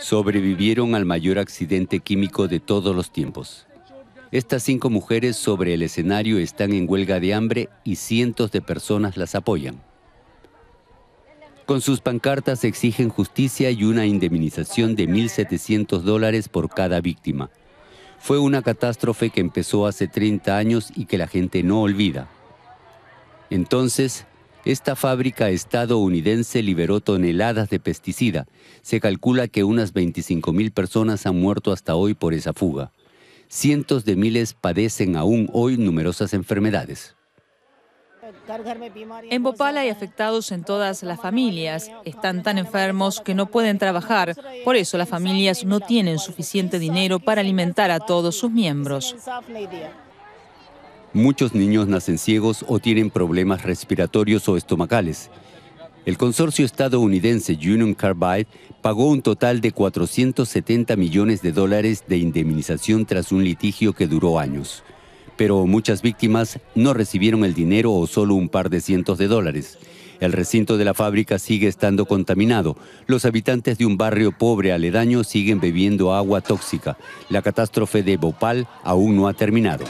sobrevivieron al mayor accidente químico de todos los tiempos. Estas cinco mujeres sobre el escenario están en huelga de hambre y cientos de personas las apoyan. Con sus pancartas exigen justicia y una indemnización de 1.700 dólares por cada víctima. Fue una catástrofe que empezó hace 30 años y que la gente no olvida. Entonces, esta fábrica estadounidense liberó toneladas de pesticida. Se calcula que unas 25.000 personas han muerto hasta hoy por esa fuga. Cientos de miles padecen aún hoy numerosas enfermedades. En Bhopal hay afectados en todas las familias. Están tan enfermos que no pueden trabajar. Por eso las familias no tienen suficiente dinero para alimentar a todos sus miembros. Muchos niños nacen ciegos o tienen problemas respiratorios o estomacales. El consorcio estadounidense Union Carbide pagó un total de 470 millones de dólares de indemnización tras un litigio que duró años. Pero muchas víctimas no recibieron el dinero o solo un par de cientos de dólares. El recinto de la fábrica sigue estando contaminado. Los habitantes de un barrio pobre aledaño siguen bebiendo agua tóxica. La catástrofe de Bhopal aún no ha terminado.